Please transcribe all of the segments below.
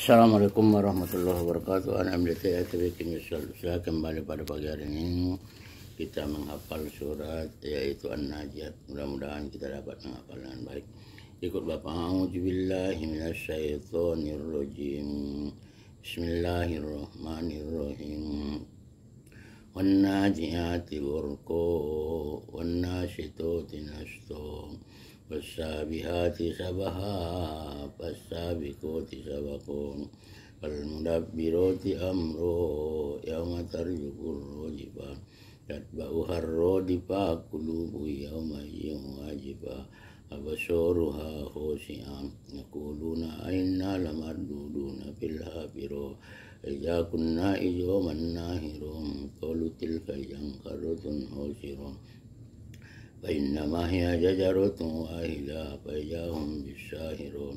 Assalamualaikum warahmatullahi wabarakatuh. الله وبركatuh Anak Saya kembali pada pagi hari ini Kita menghafal surat Yaitu An-Najat Mudah-mudahan kita dapat menghafal dengan baik Ikut Bapak A'udzubillahiminasyaitonirrojim Bismillahirrahmanirrahim Wannajiati urko Wannasitoti nasto Wasabihati sabaha والسابقات سبقا فالمدبرات أمرا يوم ترجف الرجفة تتبعها الرادفة قلوب يوم واجفة أبصارها خاشعة يقولون أئنا لمردودون في الحافرة إذا كنا عظاما ناهرة قالوا تلك إذا كرة فإنما هي ججرة واحدة فإذا هم بالساهرة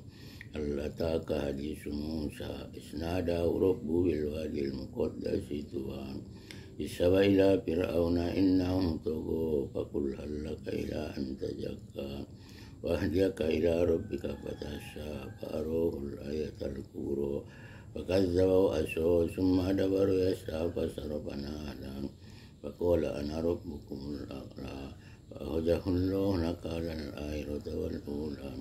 أتاك حديث موسى إسنادا رب بالوادي المقدس توان اذهب إلى فرعون إنهم طغى فقل هل لك إلى أن تزكى وأهديك إلى ربك فتخشى فأروه الآية الكبرى فكذب وأسوا ثم دبر يسعى فصرف نهلا فقال أنا ربكم الأعلى فأخذه الله نكال الآية والأولى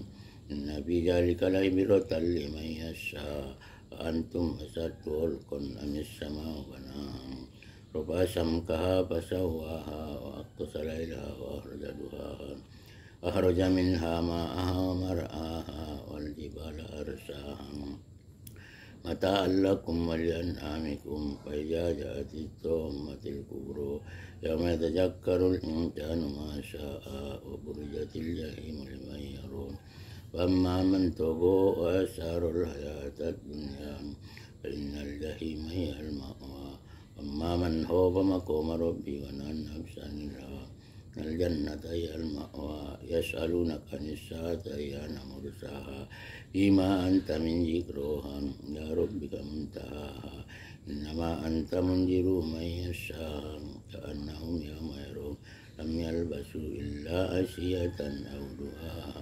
إن في ذلك لعبرة لمن يشاء أنتم أسدت خلقا أم السماء بناها ربا سمكها فسواها وأقص ليلها وأخرج دهاها أخرج منها ماءها ومرآها والجبال أرساها متاعا لكم ولأنعامكم فإذا جاءت التهمة الكبرى يوم يتذكر الإنسان ما شاء وبرزت الجحيم لمن يرون وأما من تبوء وآثار الحياة الدنيا فإن الجحيم هي المأوى أما من خاف مقوم ربي ونهى النفس عن الهوى الجنة هي المأوى يسألونك عن الساعة أيان مرساها فيما أنت من ذكرها يا ربك منتهاها إنما أنت منذر من يشاء كأنهم يوم يرون لم يلبسوا إلا عشية أو دعاها